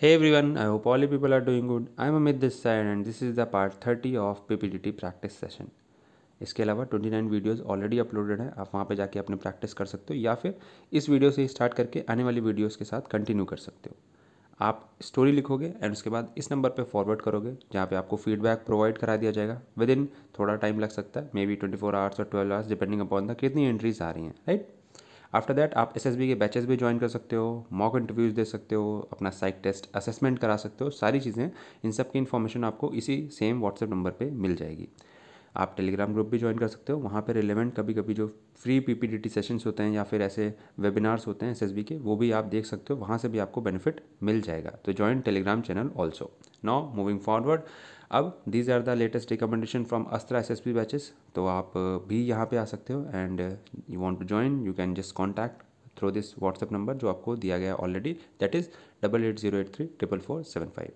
Hey everyone, I hope all you people are doing good. I am Amit this side and this is the part 30 of PPTT practice session. इसके अलावा 29 videos already uploaded हैं आप वहाँ पे जाके अपने practice कर सकते हो या फिर इस वीडियो से स्टार्ट करके आने वाली वीडियोस के साथ कंटिन्यू कर सकते हो आप स्टोरी लिखोगे एंड उसके बाद इस नंबर पे फॉरवर्ड करोगे जहाँ पे आपको फीडबैक प्रोवाइड करा दिया जाएगा विद इन थोड़ा टाइम लग सकता है maybe twenty four hours और twelve hours depending upon the कितनी एंट्रीज आ रही हैं राइट आफ्टर दैट आप एस के बैचेस भी ज्वाइन कर सकते हो मॉक इंटरव्यूज़ दे सकते हो अपना साइक टेस्ट असेसमेंट करा सकते हो सारी चीज़ें इन सब की इन्फॉर्मेशन आपको इसी सेम व्हाट्सएप नंबर पर मिल जाएगी आप टेलीग्राम ग्रुप भी ज्वाइन कर सकते हो वहाँ पर रिलेवेंट कभी कभी जो फ्री पी टी सेशंस होते हैं या फिर ऐसे वेबिनार्स होते हैं एस के वो भी आप देख सकते हो वहाँ से भी आपको बेनिफिट मिल जाएगा तो join telegram channel also now moving forward अब these are the latest recommendation from Astra S S P batches तो आप uh, भी यहाँ पे आ सकते हो and you want to join you can just contact through this WhatsApp number जो आपको दिया गया already that is double eight zero eight three triple four seven five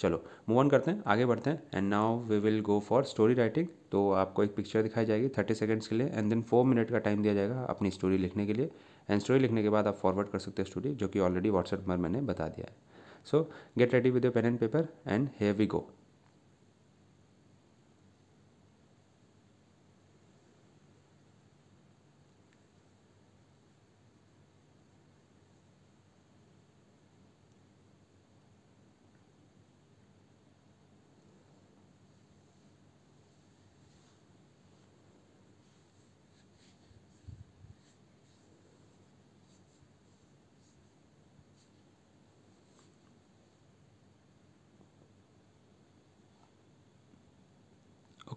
चलो मूव ऑन करते हैं आगे बढ़ते हैं and now we will go for story writing तो आपको एक पिक्चर दिखाई जाएगी थर्टी सेकेंड्स के लिए एंड देन फोर मिनट का टाइम दिया जाएगा अपनी स्टोरी लिखने के लिए एंड स्टोरी लिखने के बाद आप फॉरवर्ड कर सकते हो स्टोरी जो कि ऑलरेडी व्हाट्सएप नंबर मैंने बता दिया है so get ready with your pen and paper and here we go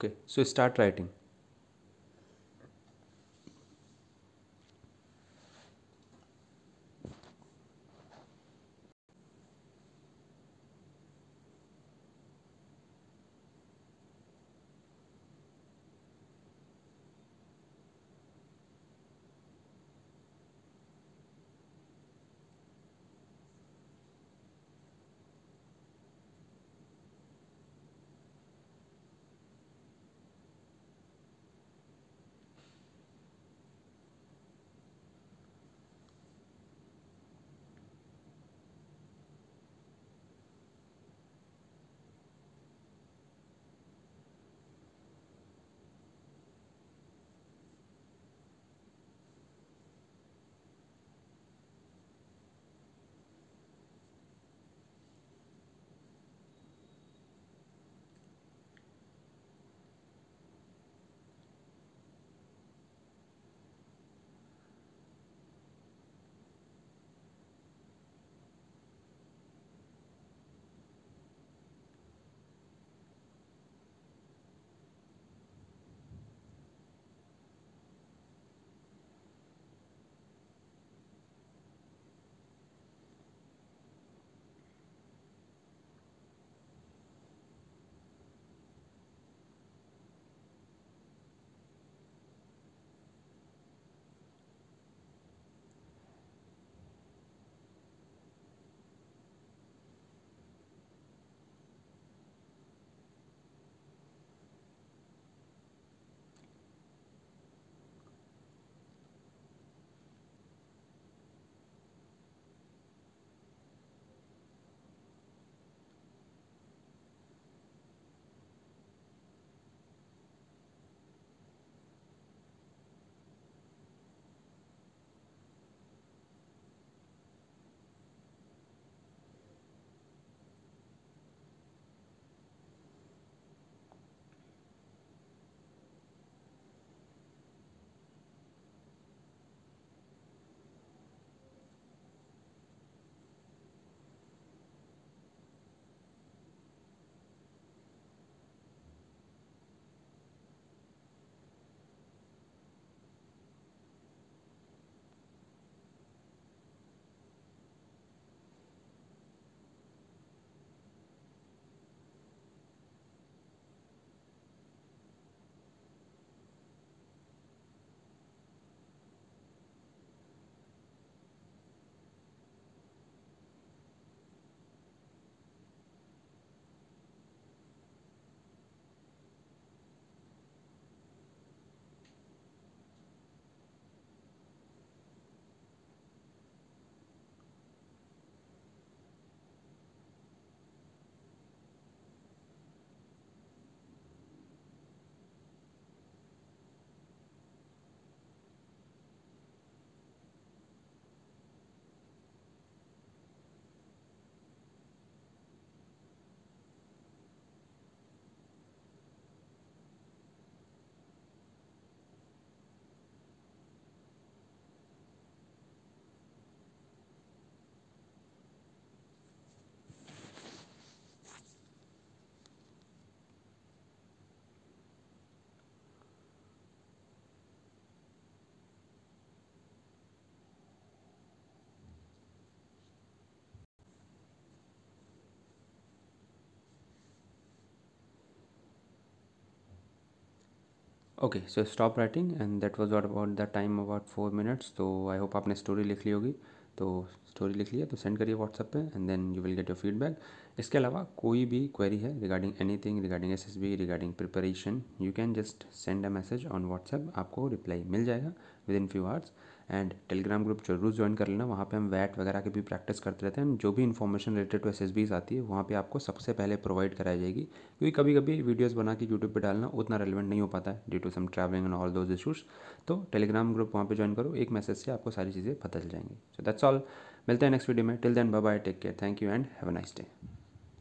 okay so start writing okay so stop writing and that was about the time about four minutes तो I hope आपने story लिख ली होगी तो story लिख लिया तो send करिए WhatsApp पे and then you will get your feedback इसके अलावा कोई भी क्वेरी है regarding anything regarding S regarding preparation you can just send a message on WhatsApp आपको रिप्लाई मिल जाएगा within few hours and telegram group जरूर ज्वाइन कर लेना वहाँ पे हम वैट वगैरह की भी प्रैक्टिस करते रहते हैं जो भी इन्फॉर्मेशन रिलेटेड टू एस आती है वहाँ पे आपको सबसे पहले प्रोवाइड कराई जाएगी क्योंकि कभी कभी वीडियोज़ बना के यूट्यूब पर डालना उतना रेलिवेंट नहीं हो पाता है due to some travelling and all those issues तो टेलीग्राम ग्रुप वहाँ पर ज्वाइन करो एक मैसेज से आपको सारी चीज़ें पता चल जाएंगी सो दैट्स ऑल मिलते हैं नेक्स्ट वीडियो में till then bye take care thank you and have a nice day